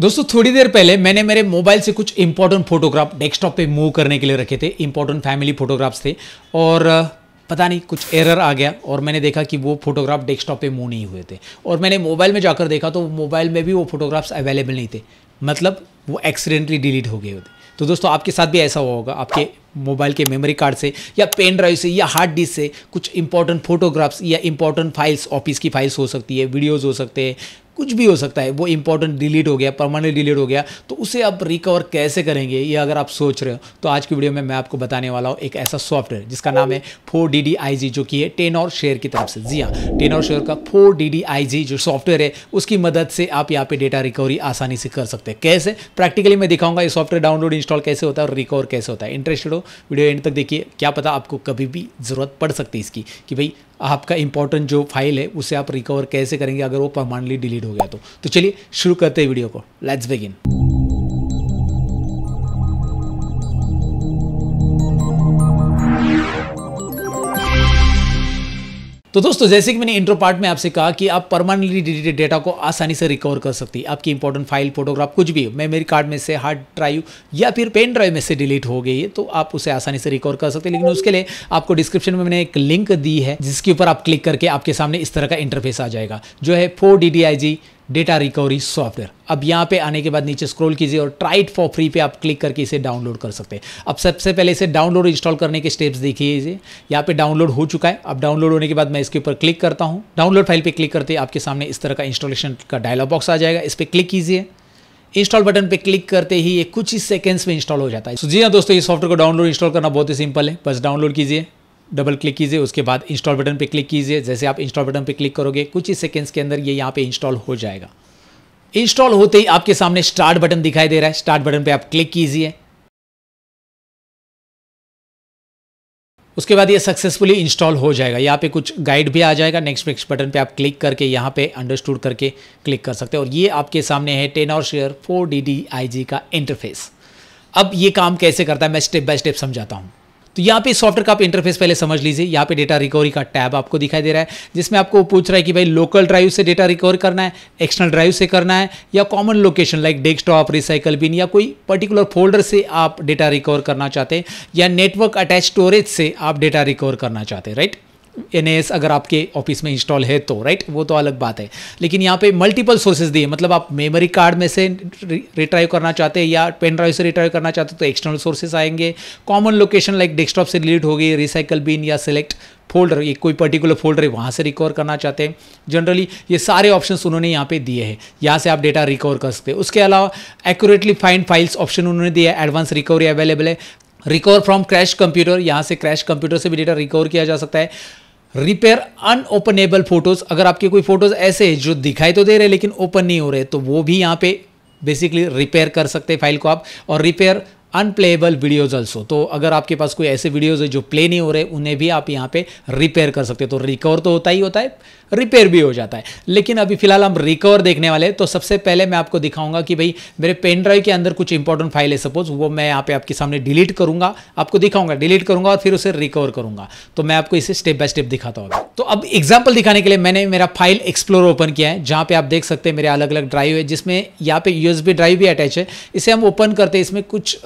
दोस्तों थोड़ी देर पहले मैंने मेरे मोबाइल से कुछ इंपॉर्टेंट फोटोग्राफ डेस्कटॉप पे मूव करने के लिए रखे थे इंपॉर्टेंट फैमिली फोटोग्राफ्स थे और पता नहीं कुछ एरर आ गया और मैंने देखा कि वो फोटोग्राफ डेस्कटॉप पे मूव नहीं हुए थे और मैंने मोबाइल में जाकर देखा तो मोबाइल में भी वो फोटोग्राफ्स अवेलेबल नहीं थे मतलब वो एक्सीडेंटली डिलीट हो गए होते तो दोस्तों आपके साथ भी ऐसा हुआ होगा आपके मोबाइल के मेमोरी कार्ड से या पेन ड्राइव से या हार्ड डिस्क से कुछ इंपॉर्टेंट फोटोग्राफ्स या इंपॉर्टेंट फाइल्स ऑफिस की फाइल्स हो सकती है वीडियोस हो सकते हैं कुछ भी हो सकता है वो इंपॉर्टेंट डिलीट हो गया परमानेंट डिलीट हो गया तो उसे आप रिकवर कैसे करेंगे ये अगर आप सोच रहे हो तो आज की वीडियो में मैं आपको बताने वाला हूँ एक ऐसा सॉफ्टवेयर जिसका नाम है four D D I G जो कि है टेन और शेयर की तरफ से जी हाँ टेन और शेयर का four D D I G जो सॉफ्टवेयर है उसकी मदद से आप यहाँ पे डेटा रिकवरी आसानी से कर सकते हैं कैसे प्रैक्टिकली मैं दिखाऊंगा ये सॉफ्टवेयर डाउनलोड इंस्टॉल कैसे होता है और रिकवर कैसे होता है इंटरेस्टेड हो वीडियो एंड तक देखिए क्या पता आपको कभी भी ज़रूरत पड़ सकती है इसकी कि भाई आपका इंपॉर्टेंट जो फाइल है उसे आप रिकवर कैसे करेंगे अगर वो परमानेंटली डिलीट हो गया तो, तो चलिए शुरू करते हैं वीडियो को लेट्स बिगिन तो दोस्तों जैसे कि मैंने इंट्रो पार्ट में आपसे कहा कि आप परमानेंटली डिलीटेड डेटा को आसानी से रिकवर कर सकती है आपकी इंपॉर्टेंट फाइल फोटोग्राफ कुछ भी मेमोरी कार्ड में से हार्ड ड्राइव या फिर पेन ड्राइव में से डिलीट हो गई है तो आप उसे आसानी से रिकवर कर सकते हैं लेकिन उसके लिए आपको डिस्क्रिप्शन में मैंने एक लिंक दी है जिसके ऊपर आप क्लिक करके आपके सामने इस तरह का इंटरफेस आ जाएगा जो है four D D I G data recovery software अब यहाँ पे आने के बाद नीचे स्क्रॉल कीजिए और ट्राइट फॉर फ्री पे आप क्लिक करके इसे डाउनलोड कर सकते हैं अब सबसे पहले इसे डाउनलोड इंस्टॉल करने के स्टेप्स देखिए यहाँ पे डाउनलोड हो चुका है अब डाउनलोड होने के बाद मैं इसके ऊपर क्लिक करता हूँ डाउनलोड फाइल पर क्लिक करते आपके सामने इस तरह का इंस्टॉलेशन का डायलॉग बॉक्स आ जाएगा इस पर क्लिक कीजिए इंस्टॉल बटन पे क्लिक करते ही ये कुछ ही सेकंड्स में इंस्टॉल हो जाता है so, जी हाँ दोस्तों ये सॉफ्टवेयर को डाउनलोड इंस्टॉल करना बहुत ही सिंपल है बस डाउनलोड कीजिए डबल क्लिक कीजिए उसके बाद इंस्टॉल बटन पर क्लिक कीजिए जैसे आप इंस्टॉल बटन पर क्लिक करोगे कुछ ही सेकेंड्स के अंदर ये यहाँ पे इंस्टॉल हो जाएगा इंस्टॉल होते ही आपके सामने स्टार्ट बटन दिखाई दे रहा है स्टार्ट बटन पे आप क्लिक कीजिए उसके बाद ये सक्सेसफुली इंस्टॉल हो जाएगा यहाँ पे कुछ गाइड भी आ जाएगा नेक्स्ट नेक्स्ट बटन पे आप क्लिक करके यहाँ पे अंडरस्टूड करके क्लिक कर सकते हैं और ये आपके सामने है Tenorshare four D का इंटरफेस अब ये काम कैसे करता है मैं स्टेप बाय स्टेप समझाता हूँ तो यहाँ पे सॉफ्टवेयर का आप इंटरफेस पहले समझ लीजिए यहाँ पे डेटा रिकवरी का टैब आपको दिखाई दे रहा है जिसमें आपको पूछ रहा है कि भाई लोकल ड्राइव से डेटा रिकवर करना है एक्सटर्नल ड्राइव से करना है या common location like desktop recycle bin या कोई पर्टिकुलर फोल्डर से आप डेटा रिकवर करना चाहते हैं या नेटवर्क अटैच स्टोरेज से आप डेटा रिकवर करना चाहते हैं राइट एन अगर आपके ऑफिस में इंस्टॉल है तो राइट वो तो अलग बात है लेकिन यहाँ पे मल्टीपल सोर्सेज दिए मतलब आप मेमोरी कार्ड में से रिट्राइव करना चाहते हैं या पेन ड्राइव से रिट्राइव करना चाहते हो तो एक्सटर्नल सोर्सेज आएंगे कॉमन लोकेशन लाइक डेस्कटॉप से डिलीट हो गई रिसाइकल बिन या सेलेक्ट फोल्डर ये कोई पर्टिकुलर फोल्डर है वहाँ से रिकवर करना चाहते हैं जनरली ये सारे ऑप्शन उन्होंने यहाँ पे दिए हैं यहाँ से आप डेटा रिकवर कर सकते हैं उसके अलावा एक्यूरेटली फाइंड फाइल्स ऑप्शन उन्होंने दिया है एडवांस रिकवरी अवेलेबल है रिकवर फ्रॉम क्रैश कंप्यूटर यहाँ से क्रैश कंप्यूटर से भी डेटा रिकवर किया जा सकता है रिपेयर अनओपनेबल फोटोज अगर आपके कोई फोटोज ऐसे जो दिखाई तो दे रहे लेकिन ओपन नहीं हो रहे तो वो भी यहाँ पे बेसिकली रिपेयर कर सकते हैं फाइल को आप और रिपेयर अनप्लेएबल वीडियोज ऑल्सो तो अगर आपके पास कोई ऐसे वीडियोज है जो प्ले नहीं हो रहे उन्हें भी आप यहाँ पे रिपेयर कर सकते हो तो रिकवर तो होता ही होता है रिपेयर भी हो जाता है लेकिन अभी फिलहाल हम रिकवर देखने वाले तो सबसे पहले मैं आपको दिखाऊंगा कि भाई मेरे पेन ड्राइव के अंदर कुछ इंपॉर्टेंट फाइल है सपोज वो मैं यहाँ पे आपके सामने डिलीट करूंगा आपको दिखाऊंगा डिलीट करूंगा और फिर उसे रिकवर करूंगा तो मैं आपको इसे स्टेप बाय स्टेप दिखाता हूँ तो अब एग्जाम्पल दिखाने के लिए मैंने मेरा फाइल एक्सप्लोर ओपन किया है जहाँ पे आप देख सकते हैं मेरे अलग अलग ड्राइव है जिसमें यहाँ पे यूएसबी ड्राइव भी अटैच है इसे हम ओपन करते हैं इसमें कुछ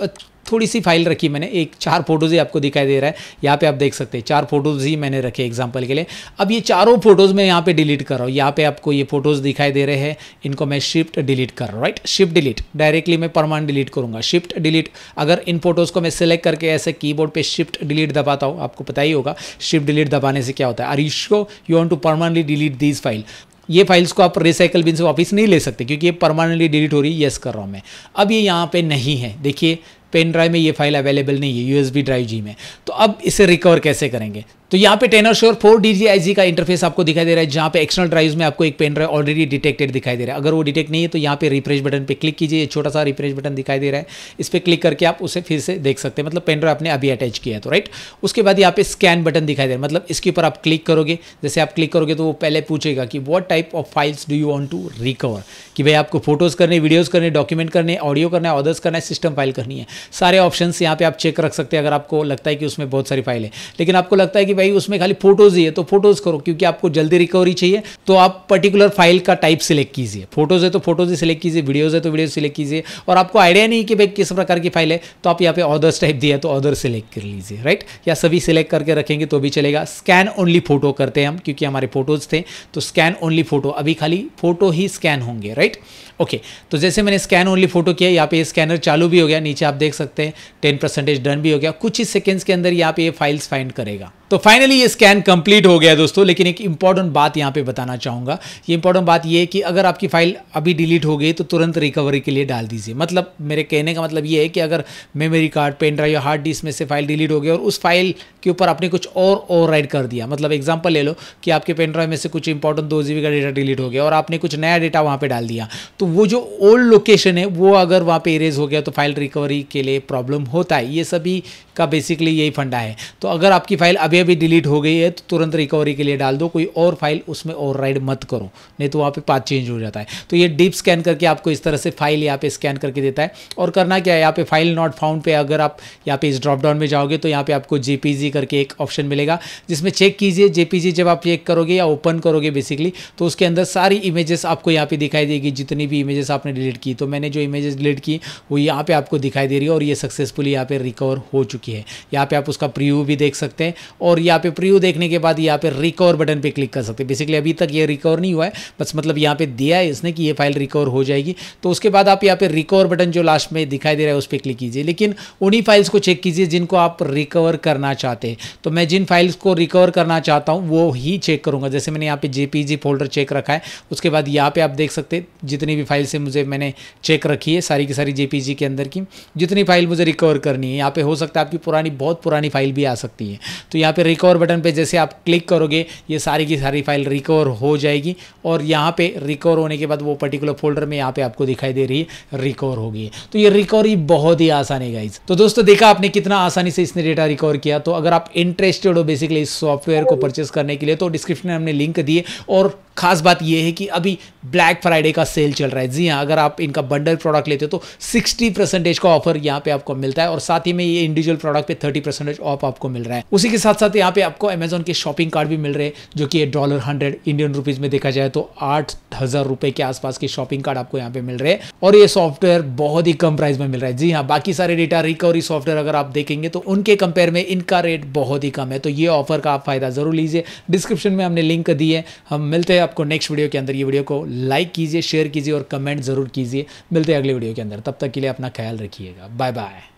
थोड़ी सी फाइल रखी मैंने एक चार फोटोज़ ही आपको दिखाई दे रहा है यहाँ पे आप देख सकते हैं चार फोटोज़ ही मैंने रखे एग्जाम्पल के लिए अब ये चारों फोटोज़ मैं यहाँ पे डिलीट कर रहा हूँ यहाँ पे आपको ये फोटोज़ दिखाई दे रहे हैं इनको मैं शिफ्ट डिलीट कर रहा हूँ राइट शिफ्ट डिलीट डायरेक्टली मैं परमानेंट डिलीट करूँगा शिफ्ट डिलीट अगर इन फोटोज़ को मैं सिलेक्ट करके ऐसे की बोर्ड शिफ्ट डिलीट दबाता हूँ आपको पता ही होगा शिफ्ट डिलीट दबाने से क्या होता है are you sure you want to permanently delete these file ये फाइल्स को आप रिसाइकल बिन से वापस नहीं ले सकते क्योंकि ये परमानेंटली डिलीट हो रही है यस कर रहा हूँ मैं अब ये यहाँ पे नहीं है देखिए पेन ड्राइव में ये फाइल अवेलेबल नहीं है यूएसबी ड्राइव जी में तो अब इसे रिकवर कैसे करेंगे तो यहाँ पे टेनर श्योर फोर डी का इंटरफेस आपको दिखाई दे रहा है जहाँ पे एक्सटर्नल ड्राइव में आपको एक पेन ड्राइव ऑलरेडी डिटेक्टेड दिखाई दे रहा है अगर वो डिटेक्ट नहीं है तो यहाँ पे रिफ्रेश बटन पे क्लिक कीजिए छोटा सा रिफ्रेश बटन दिखाई दे रहा है इस पर क्लिक करके आप उसे फिर से देख सकते हैं मतलब पेन ड्राइव आपने अभी अटैच किया है तो राइट उसके बाद यहाँ पे स्कैन बटन दिखाई दे रहा है मतलब इसके ऊपर आप क्लिक करोगे जैसे आप क्लिक करोगे तो वो पहले पूछेगा कि what type of files do you want to recover कि भाई आपको फोटोज़ करने वीडियोज़ करने डॉक्यूमेंट करने ऑडियो करना है ऑर्डर्स करना है सिस्टम फाइल करनी है सारे ऑप्शन यहाँ पे आप चेक रख सकते हैं अगर आपको लगता है कि उसमें बहुत सारी फाइल है लेकिन आपको लगता है कि भाई उसमें खाली फोटोज़ ही है तो फोटोज़ करो क्योंकि आपको जल्दी रिकवरी चाहिए तो आप पर्टिकुलर फाइल का टाइप सिलेक्ट कीजिए फोटोज़ है तो फोटोज़ ही सिलेक्ट कीजिए वीडियोज़ है तो वीडियो सिलेक्ट कीजिए और आपको आइडिया नहीं कि भाई किस प्रकार की फाइल है तो आप यहाँ पे ऑदर्स टाइप दिया तो ऑदर सिलेक्ट कर लीजिए राइट या सभी सिलेक्ट करके रखेंगे तो भी चलेगा स्कैन ओनली फोटो करते हैं हम क्योंकि हमारे फोटोज़ थे तो स्कैन ओनली फोटो अभी खाली फोटो ही स्कैन होंगे राइट ओके तो जैसे मैंने स्कैन ओनली फोटो किया यहाँ पे स्कैनर चालू भी हो गया नीचे आप देख सकते हैं टेन परसेंटेज डन भी हो गया कुछ ही सेकेंड्स के अंदर यहाँ पे ये फाइल्स फाइंड करेगा तो फाइनली ये स्कैन कंप्लीट हो गया दोस्तों लेकिन एक इंपॉर्टेंट बात यहाँ पे बताना चाहूँगा ये इंपॉर्टेंट बात ये है कि अगर आपकी फाइल अभी डिलीट हो गई तो तुरंत रिकवरी के लिए डाल दीजिए मतलब मेरे कहने का मतलब ये है कि अगर मेमोरी कार्ड पेन ड्राइव या हार्ड डिस्क में से फाइल डिलीट हो गई और उस फाइल के ऊपर आपने कुछ और ओवर कर दिया मतलब एग्जाम्पल ले लो कि आपके पेन ड्राइव में से कुछ इंपॉर्टेंट दो जी का डेटा डिलीट हो गया और आपने कुछ नया डेटा वहाँ पर डाल दिया तो वो जो ओल्ड लोकेशन है वो अगर वहाँ पर इरेज हो गया तो फाइल रिकवरी के लिए प्रॉब्लम होता है ये सभी का बेसिकली यही फंडा है तो अगर आपकी फाइल अभी पे अभी डिलीट हो गई है तो तुरंत रिकवरी के लिए डाल दो कोई और फाइल उसमें ओवर मत करो नहीं तो वहाँ पर पाथ चेंज हो जाता है तो ये डीप स्कैन करके आपको इस तरह से फाइल यहाँ पे स्कैन करके देता है और करना क्या है यहाँ पे फाइल नॉट फाउंड पे अगर आप यहाँ पे इस ड्रॉप डाउन में जाओगे तो यहाँ पे आपको जेपीजी करके एक ऑप्शन मिलेगा जिसमें चेक कीजिए जेपीजी जब आप चेक करोगे या ओपन करोगे बेसिकली तो उसके अंदर सारी इमेजेस आपको यहाँ पे दिखाई देगी जितनी भी इमेजेस आपने डिलीट की तो मैंने जो इमेजेस डिलीट की वो यहाँ पे आपको दिखाई दे रही है और ये सक्सेसफुली यहाँ पे रिकवर हो चुकी है यहाँ पे आप उसका प्रीव्यू भी देख सकते हैं और यहाँ पे प्रीव्यू देखने के बाद यहाँ पे रिकवर बटन पे क्लिक कर सकते हैं बेसिकली अभी तक ये रिकवर नहीं हुआ है बस मतलब यहाँ पे दिया है इसने कि ये फाइल रिकवर हो जाएगी तो उसके बाद आप यहाँ पे रिकवर बटन जो लास्ट में दिखाई दे रहा है उस पर क्लिक कीजिए लेकिन उन्हीं फाइल्स को चेक कीजिए जिनको आप रिकवर करना चाहते हैं तो मैं जिन फाइल्स को रिकवर करना चाहता हूँ वो ही चेक करूँगा जैसे मैंने यहाँ पे जे फोल्डर चेक रखा है उसके बाद यहाँ पे आप देख सकते जितनी भी फाइल्स है मुझे मैंने चेक रखी है सारी की सारी जे के अंदर की जितनी फाइल मुझे रिकवर करनी है यहाँ पे हो सकता है आपकी पुरानी बहुत पुरानी फाइल भी आ सकती है तो यहाँ पे रिकवर बटन पे जैसे आप क्लिक करोगे ये सारी की सारी फाइल रिकवर हो जाएगी और यहाँ पे रिकवर होने के बाद वो पर्टिकुलर फोल्डर में यहाँ पे आपको दिखाई दे रही है रिकवर होगी तो ये रिकवरी बहुत ही आसान है गाइज तो दोस्तों देखा आपने कितना आसानी से इसने डेटा रिकवर किया तो अगर आप इंटरेस्टेड हो बेसिकली इस सॉफ्टवेयर को परचेस करने के लिए तो डिस्क्रिप्शन में हमने लिंक दिए और खास बात यह है कि अभी ब्लैक फ्राइडे का सेल चल रहा है जी हाँ अगर आप इनका बंडल प्रोडक्ट लेते हो तो सिक्सटी परसेंटेज का ऑफर यहाँ पे आपको मिलता है और साथ ही में ये इंडिविजुअल प्रोडक्ट पे थर्टी परसेंटेज ऑफ आपको मिल रहा है उसी के साथ साथ यहाँ पे आपको अमेजोन के शॉपिंग कार्ड भी मिल रहे हैं जो कि डॉलर हंड्रेड इंडियन रुपीज में देखा जाए तो आठ हजार रुपए के आसपास के शॉपिंग कार्ड आपको यहाँ पे मिल रहे हैं और ये सॉफ्टवेयर बहुत ही कम प्राइस में मिल रहा है जी हाँ बाकी सारे डेटा रिकवरी सॉफ्टवेयर अगर आप देखेंगे तो उनके कंपेयर में इनका रेट बहुत ही कम है तो ये ऑफर का आप फायदा जरूर लीजिए डिस्क्रिप्शन में हमने लिंक दी है हम मिलते हैं आपको नेक्स्ट वीडियो के अंदर ये वीडियो को लाइक कीजिए शेयर कीजिए और कमेंट ज़रूर कीजिए मिलते हैं अगले वीडियो के अंदर तब तक के लिए अपना ख्याल रखिएगा बाय बाय